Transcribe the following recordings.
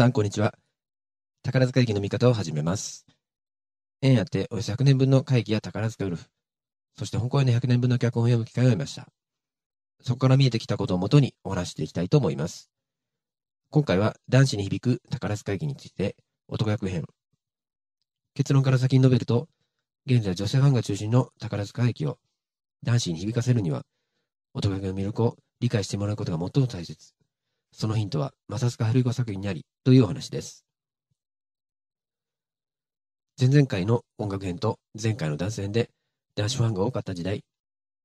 さん、こんにちは。宝塚駅の見方を始めます。縁あっておよそ100年分の会議や宝塚ウルフ、そして本公演の100年分の脚本を読む機会を得ました。そこから見えてきたことをもとにお話していきたいと思います。今回は男子に響く宝塚駅について男役編。結論から先に述べると、現在女性ファンが中心の宝塚駅を男子に響かせるには、男役の魅力を理解してもらうことが最も大切。そのヒントは、正塚春彦作品にあり、というお話です。前々回の音楽編と前回の男性編で、男子ファンが多かった時代、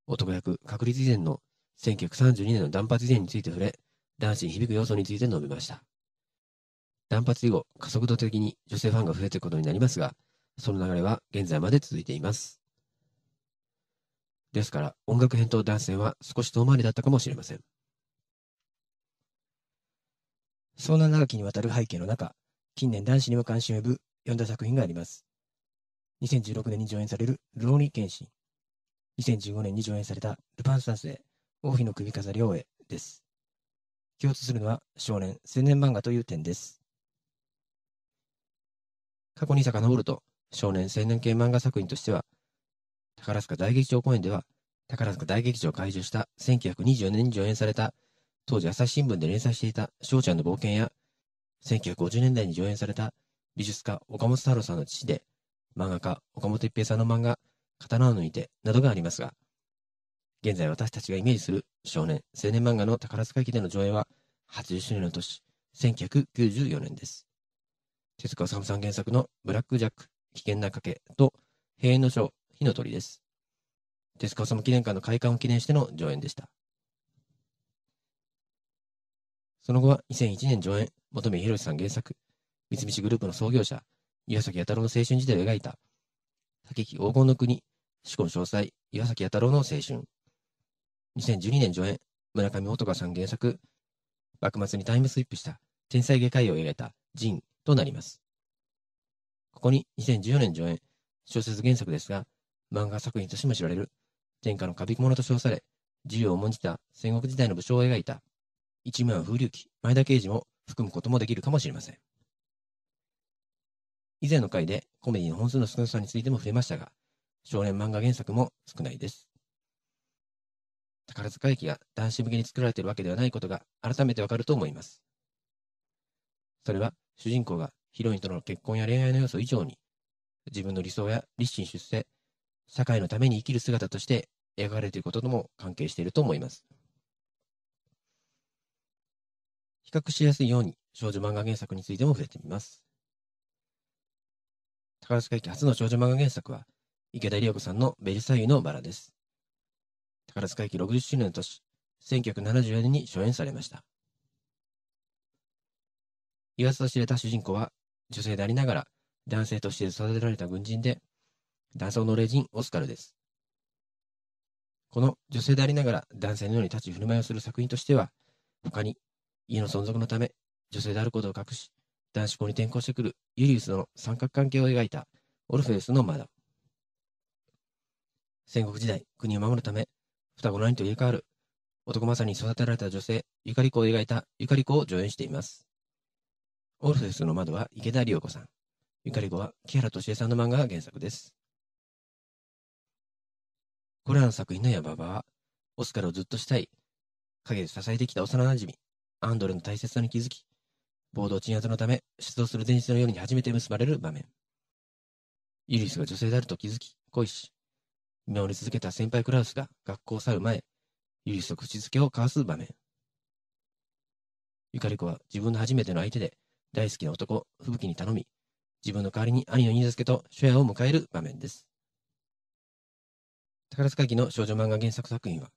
男役確立以前の1932年の断髪以前について触れ、男子に響く要素について述べました。断髪以後、加速度的に女性ファンが増えていくことになりますが、その流れは現在まで続いています。ですから、音楽編と男性は少し遠回りだったかもしれません。そんな長きにわたる背景の中、近年男子にも関心を呼ぶ読んだ作品があります。2016年に上演されるルローニケンシン。2015年に上演されたルパン三世、王妃の首飾りを終えです。共通するのは少年、青年漫画という点です。過去に遡ると、少年青年系漫画作品としては、宝塚大劇場公演では、宝塚大劇場を開場した1924年に上演された当時朝日新聞で連載していた翔ちゃんの冒険や、1950年代に上演された美術家岡本太郎さんの父で、漫画家岡本一平さんの漫画、刀を抜いてなどがありますが、現在私たちがイメージする少年、青年漫画の宝塚駅での上映は80周年の年、1994年です。手塚治虫さん原作のブラックジャック、危険な賭けと、平園の書、火の鳥です。手塚治虫記念館の開館を記念しての上演でした。その後は2001年上演、本宮博さん原作、三菱グループの創業者、岩崎弥太郎の青春時代を描いた、竹木黄金の国、四魂詳細、岩崎弥太郎の青春。2012年上演、村上香さん原作、幕末にタイムスリップした天才外科医を描いたジンとなります。ここに2014年上演、小説原作ですが、漫画作品としても知られる、天下のカビモと称され、自由を重んじた戦国時代の武将を描いた、一部は風流記、前田刑事も含むこともできるかもしれません。以前の回でコメディの本数の少なさについても触れましたが、少年漫画原作も少ないです。宝塚駅が男子向けに作られているわけではないことが改めてわかると思います。それは主人公がヒロインとの結婚や恋愛の要素以上に、自分の理想や立身出世、社会のために生きる姿として描かれていることとも関係していると思います。較しやすいように少女漫画原作についても触れてみます。宝塚駅初の少女漫画原作は、池田理代子さんのベルサイユのバラです。宝塚駅60周年の年、1974年に初演されました。言わずと知れた主人公は、女性でありながら、男性として育てられた軍人で、男装の霊人オスカルです。この女性でありながら男性のように立ち振る舞いをする作品としては、他に家の存続のため、女性であることを隠し、男子校に転校してくるユリウスの三角関係を描いたオルフェウスの窓。戦国時代、国を守るため、双子の兄と入れ替わる、男まさに育てられた女性、ゆかり子を描いたゆかり子を上演しています。オルフェウスの窓は池田理代子さん。ゆかり子は木原敏恵さんの漫画が原作です。これらの作品のババは、オスカルをずっとしたい、陰で支えてきた幼馴染、アンドルの大切さに気づき、暴動鎮圧のため、出動する前日の夜に初めて結ばれる場面。ユリスが女性であると気づき、恋し、見守り続けた先輩クラウスが学校を去る前、ユリスと口づけを交わす場面。ゆかり子は自分の初めての相手で、大好きな男、吹雪に頼み、自分の代わりに兄の新助と初夜を迎える場面です。宝塚記の少女漫画原作作品は、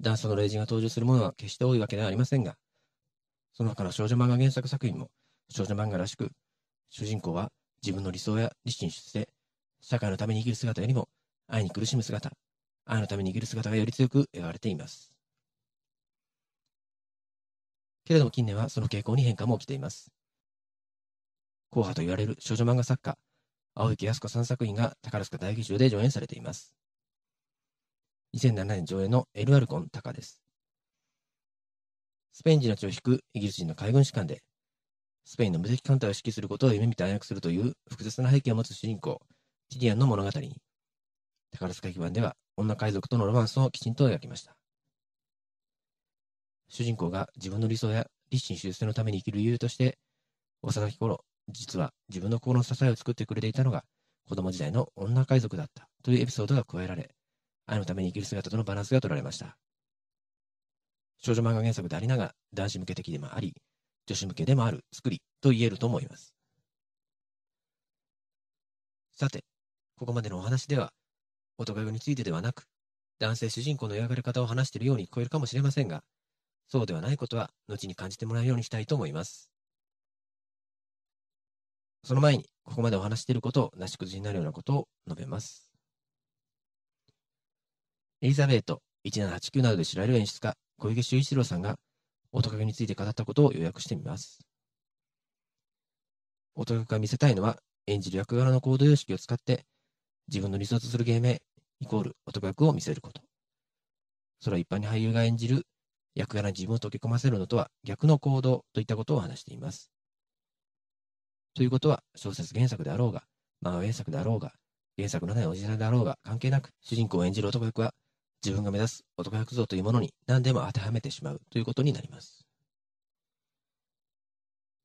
ダンスの霊人が登場するものは決して多いわけではありませんが、その他の少女漫画原作作品も少女漫画らしく、主人公は自分の理想や理心し世、社会のために生きる姿よりも愛に苦しむ姿、愛のために生きる姿がより強く描かれています。けれども近年はその傾向に変化も起きています。硬派と言われる少女漫画作家、青池康子さん作品が宝塚大劇場で上演されています。2007年上映のエルアルコン・高です。スペイン人の血を引くイギリス人の海軍士官で、スペインの無敵艦隊を指揮することを夢見て暗躍するという複雑な背景を持つ主人公、ティリアンの物語に、宝塚劇版では女海賊とのロマンスをきちんと描きました。主人公が自分の理想や立身出世のために生きる理由として、幼き頃、実は自分の心の支えを作ってくれていたのが、子供時代の女海賊だったというエピソードが加えられ、愛のために生きる姿とのバランスが取られました。少女漫画原作でありながら、男子向け的でもあり、女子向けでもある作りと言えると思います。さて、ここまでのお話では、男役についてではなく、男性主人公の描かれ方を話しているように聞こえるかもしれませんが、そうではないことは後に感じてもらうようにしたいと思います。その前に、ここまでお話していることをなし崩しになるようなことを述べます。エリザベート1789などで知られる演出家、小池修一郎さんが、音楽について語ったことを要約してみます。音楽が見せたいのは、演じる役柄の行動様式を使って、自分の理想とする芸名、イコール音楽を見せること。それは一般に俳優が演じる役柄に自分を溶け込ませるのとは逆の行動といったことを話しています。ということは、小説原作であろうが、漫画原作であろうが、原作のないおじさんであろうが関係なく、主人公を演じる男役は、自分が目指す男役像というものに何でも当てはめてしまうということになります。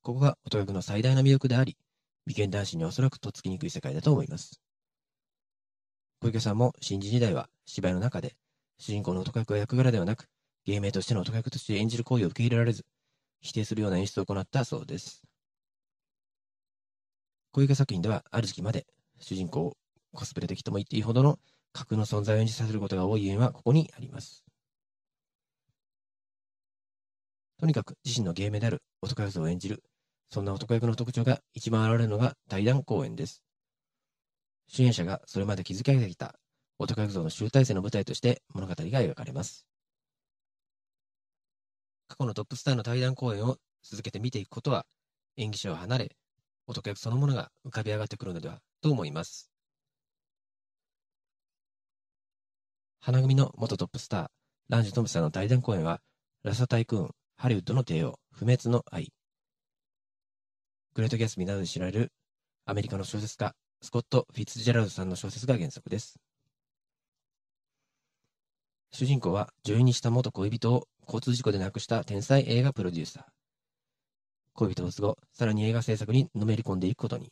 ここが男役の最大の魅力であり、美犬男子におそらくとっつきにくい世界だと思います。小池さんも新人時代は芝居の中で、主人公の男役は役柄ではなく、芸名としての男役として演じる行為を受け入れられず、否定するような演出を行ったそうです。小池作品ではある時期まで主人公をコスプレ的とも言っていいほどの核の存在を演じさせることが多い縁はここにあります。とにかく自身の芸名である男役を演じる。そんな男役の特徴が一番現れるのが対談公演です。主演者がそれまで築き上げてきた男役像の集大成の舞台として物語が描かれます。過去のトップスターの対談公演を続けて見ていくことは演技者を離れ、男役そのものが浮かび上がってくるのではと思います。花組の元トップスター、ランジュ・トムさんの対談公演は、ラサタイクーン、ハリウッドの帝王、不滅の愛。グレート・ギャスミなどで知られるアメリカの小説家、スコット・フィッツジェラルドさんの小説が原作です。主人公は女優にした元恋人を交通事故で亡くした天才映画プロデューサー。恋人を過ご、さらに映画制作にのめり込んでいくことに。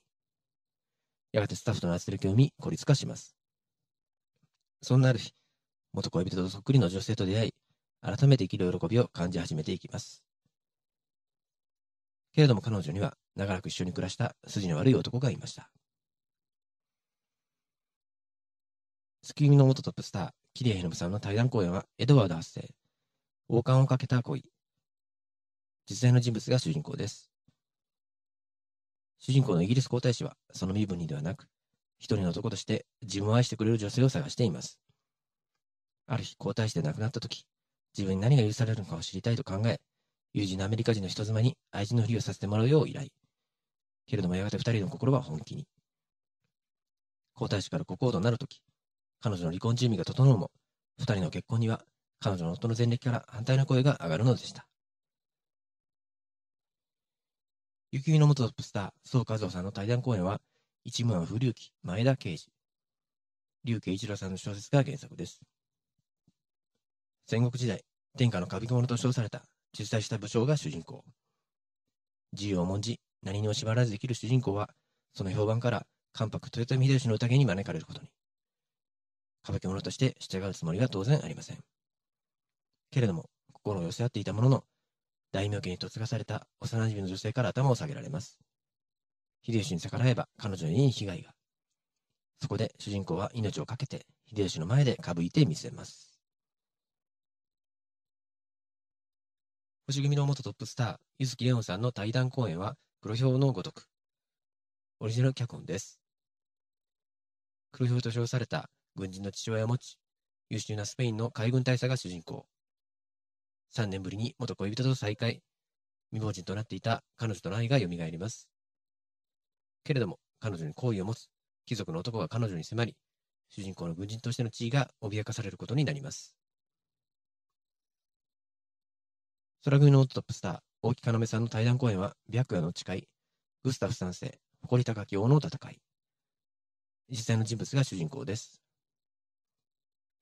やがてスタッフとの圧力を見、孤立化します。そんなある日、元恋人とそっくりの女性と出会い、改めて生きる喜びを感じ始めていきます。けれども彼女には長らく一緒に暮らした筋の悪い男がいました。スキの元トップスター、桐谷博さんの対談公演はエドワード発生。王冠をかけた恋。実在の人物が主人公です。主人公のイギリス皇太子は、その身分にではなく、一人の男として自分を愛してくれる女性を探しています。ある日皇太子で亡くなった時、自分に何が許されるのかを知りたいと考え、友人のアメリカ人の人妻に愛人のふりをさせてもらうよう依頼。けれどもやがて二人の心は本気に。皇太子から国王となるとき、彼女の離婚準備が整うも、二人の結婚には彼女の夫の前歴から反対の声が上がるのでした。雪見の元トップスター、宋和夫さんの対談公演は、一門不隆起、前田慶次、竜慶一郎さんの小説が原作です。戦国時代、天下の歌舞伎者と称された、実在した武将が主人公。自由を重んじ、何にも縛らず生きる主人公は、その評判から、関白豊臣秀吉の宴に招かれることに。歌舞伎者として従うつもりは当然ありません。けれども、心を寄せ合っていたものの、大名家に嫁がされた幼馴染の女性から頭を下げられます。秀吉に逆らえば彼女に被害が。そこで主人公は命を懸けて秀吉の前で歌舞いてみせます。星組の元トップスター、柚木レオンさんの対談公演は黒豹のごとく。オリジナル脚本です。黒豹と称された軍人の父親を持ち、優秀なスペインの海軍大佐が主人公。3年ぶりに元恋人と再会、未亡人となっていた彼女との愛が蘇ります。けれども、彼女に好意を持つ貴族の男が彼女に迫り、主人公の軍人としての地位が脅かされることになります。空組のトップスター、大木要さんの対談公演は、白夜の誓い、グスタフ三世、誇り高き王の戦い。実際の人物が主人公です。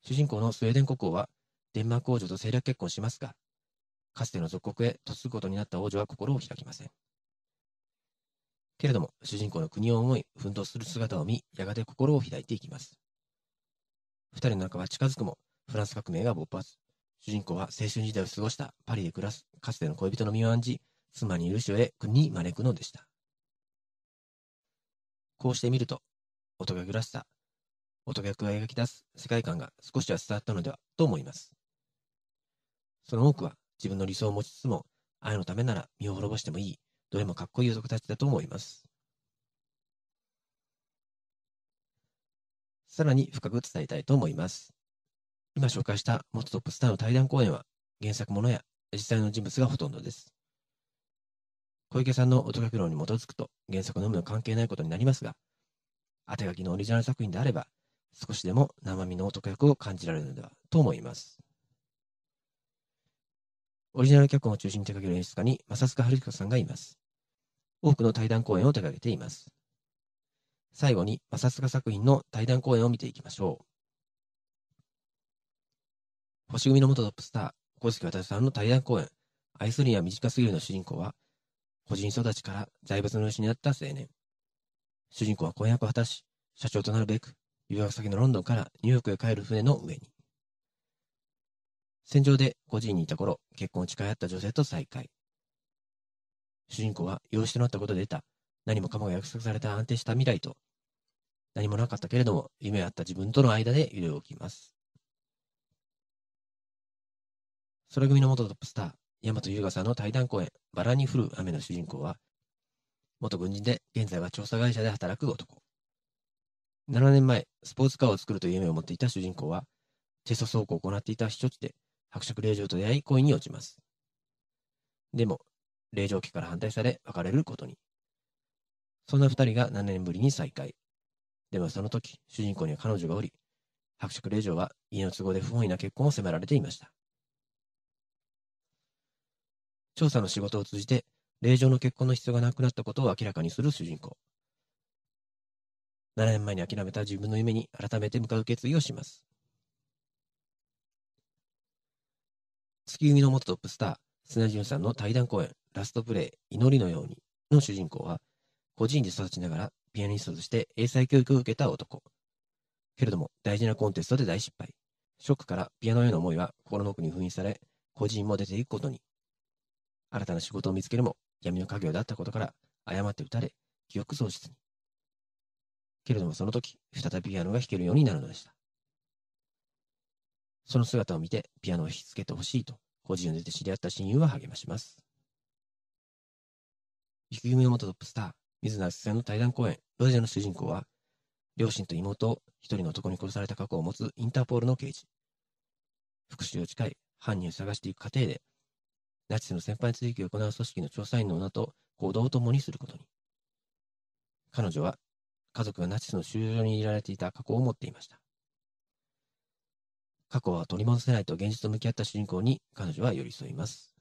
主人公のスウェーデン国王は、デンマーク王女と政略結婚しますが、かつての属国へ嫁ぐことになった王女は心を開きません。けれども、主人公の国を思い、奮闘する姿を見、やがて心を開いていきます。二人の仲は近づくも、フランス革命が勃発。主人公は青春時代を過ごしたパリで暮らすかつての恋人の身を案じ、妻にいるをへ国に招くのでした。こうして見ると、音楽らしさ、音楽が描き出す世界観が少しは伝わったのではと思います。その多くは自分の理想を持ちつつも、愛のためなら身を滅ぼしてもいい、どれもかっこいい男たちだと思います。さらに深く伝えたいと思います。今紹介した元トップスターの対談公演は原作ものや実際の人物がほとんどです。小池さんの音楽論に基づくと原作のみの関係ないことになりますが、当て書きのオリジナル作品であれば、少しでも生身の音役を感じられるのではと思います。オリジナル脚本を中心に手掛ける演出家に正塚春彦さんがいます。多くの対談公演を手掛けています。最後に正塚作品の対談公演を見ていきましょう。星組の元トップスター、小月渡さんの対談公演、愛するには短すぎるの主人公は、個人育ちから財閥のになった青年。主人公は婚約を果たし、社長となるべく、留学先のロンドンからニューヨークへ帰る船の上に。戦場で孤児院にいた頃、結婚を誓い合った女性と再会。主人公は養子となったことで得た、何もかもが約束された安定した未来と、何もなかったけれども、夢あった自分との間で揺れ動きます。空組の元トップスター、大和優雅さんの対談公演、バラに降る雨の主人公は、元軍人で、現在は調査会社で働く男。7年前、スポーツカーを作るという夢を持っていた主人公は、テスト走行を行っていた避暑地で、白色令状と出会い恋に落ちます。でも、令状家から反対され別れることに。そんな二人が7年ぶりに再会。でもその時、主人公には彼女がおり、白色令状は家の都合で不本意な結婚を迫られていました。調査の仕事を通じて、令状の結婚の必要がなくなったことを明らかにする主人公。7年前に諦めた自分の夢に改めて向かう決意をします。月組の元トップスター、砂潤さんの対談公演、ラストプレイ、祈りのようにの主人公は、個人で育ちながらピアニストとして英才教育を受けた男。けれども、大事なコンテストで大失敗。ショックからピアノへの思いは心の奥に封印され、個人も出ていくことに。新たな仕事を見つけるも、闇の家業だったことから、誤って撃たれ、記憶喪失に。けれどもその時、再びピアノが弾けるようになるのでした。その姿を見て、ピアノを弾きつけてほしいと、個人で知り合った親友は励まします。生き夢の元トップスター、水野出んの対談公演、ロジャーの主人公は、両親と妹を一人の男に殺された過去を持つインターポールの刑事。復讐を誓い、犯人を探していく過程で、ナチスの先輩追及を行う組織の調査員の女と行動を共にすることに。彼女は家族がナチスの収容所にいられていた過去を持っていました。過去は取り戻せないと現実と向き合った主人公に彼女は寄り添います。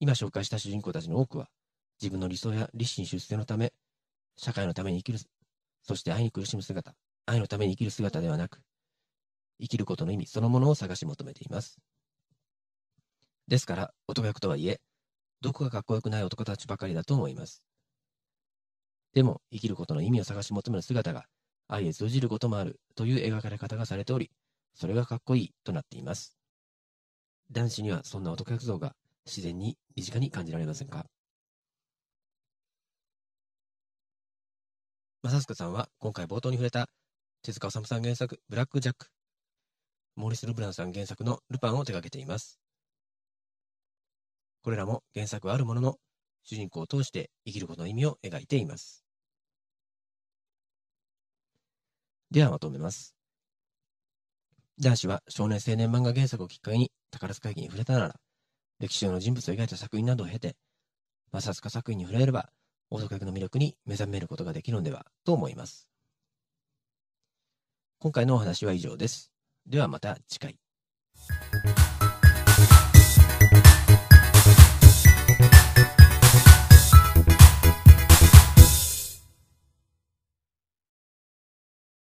今紹介した主人公たちの多くは、自分の理想や立身出世のため、社会のために生きる、そして愛に苦しむ姿、愛のために生きる姿ではなく、生きることの意味そのものを探し求めています。ですから、男役とはいえ、どこがかっこよくない男たちばかりだと思います。でも、生きることの意味を探し求める姿が、愛へ通じることもあるという描かれ方がされており、それがかっこいいとなっています。男子にはそんな男役像が自然に身近に感じられませんか正塚さんは今回冒頭に触れた手塚治虫さん原作ブラックジャックモーリス・ルブランさん原作のルパンを手掛けています。これらも原作はあるものの、主人公を通して生きることの意味を描いています。ではまとめます。男子は少年青年漫画原作をきっかけに宝塚劇に触れたなら、歴史上の人物を描いた作品などを経て、正塚作品に触れれば、大阪役の魅力に目覚めることができるのではと思います。今回のお話は以上です。ではまた次回。